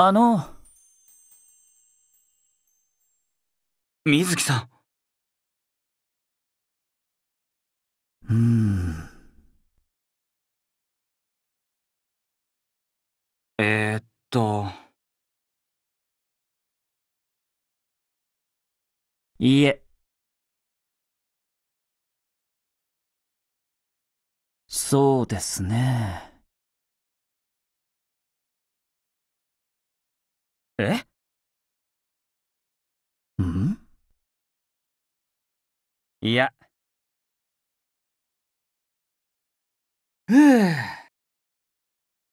あの水木さんうんえー、っといいえそうですね。えうんいや。ふぅ。